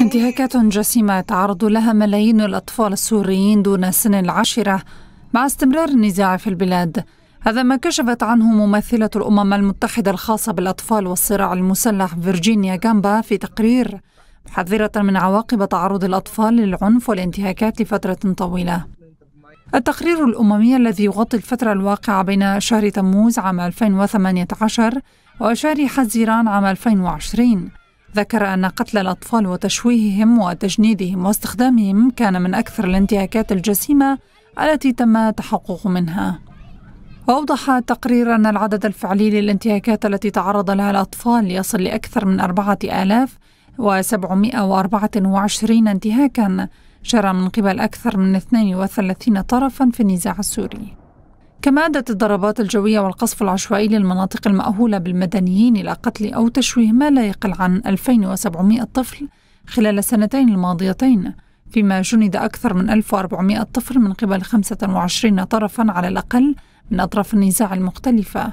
انتهاكات جسيمة يتعرض لها ملايين الأطفال السوريين دون سن العشرة مع استمرار النزاع في البلاد هذا ما كشفت عنه ممثلة الأمم المتحدة الخاصة بالأطفال والصراع المسلح فيرجينيا جامبا في تقرير محذرة من عواقب تعرض الأطفال للعنف والانتهاكات لفترة طويلة التقرير الأممي الذي يغطي الفترة الواقعة بين شهر تموز عام 2018 وشهر حزيران عام 2020 ذكر أن قتل الأطفال وتشويههم وتجنيدهم واستخدامهم كان من أكثر الانتهاكات الجسيمة التي تم التحقق منها وأوضح التقرير أن العدد الفعلي للانتهاكات التي تعرض لها الأطفال يصل لأكثر من أربعة آلاف وسبعمائة وأربعة وعشرين انتهاكا جرى من قبل أكثر من 32 طرفا في النزاع السوري كما أدت الضربات الجوية والقصف العشوائي للمناطق المأهولة بالمدنيين إلى قتل أو تشويه ما لا يقل عن 2700 طفل خلال السنتين الماضيتين فيما جند أكثر من 1400 طفل من قبل 25 طرفا على الأقل من أطراف النزاع المختلفة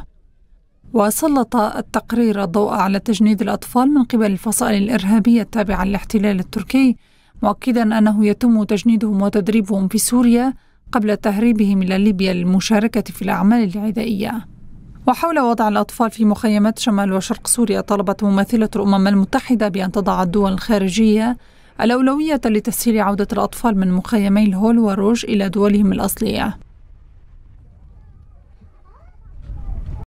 وسلط التقرير الضوء على تجنيد الأطفال من قبل الفصائل الإرهابية التابعة للاحتلال التركي مؤكدا أنه يتم تجنيدهم وتدريبهم في سوريا قبل تهريبهم إلى ليبيا للمشاركة في الأعمال العدائية وحول وضع الأطفال في مخيمات شمال وشرق سوريا طلبت ممثلة الأمم المتحدة بأن تضع الدول الخارجية الأولوية لتسهيل عودة الأطفال من مخيمي الهول وروج إلى دولهم الأصلية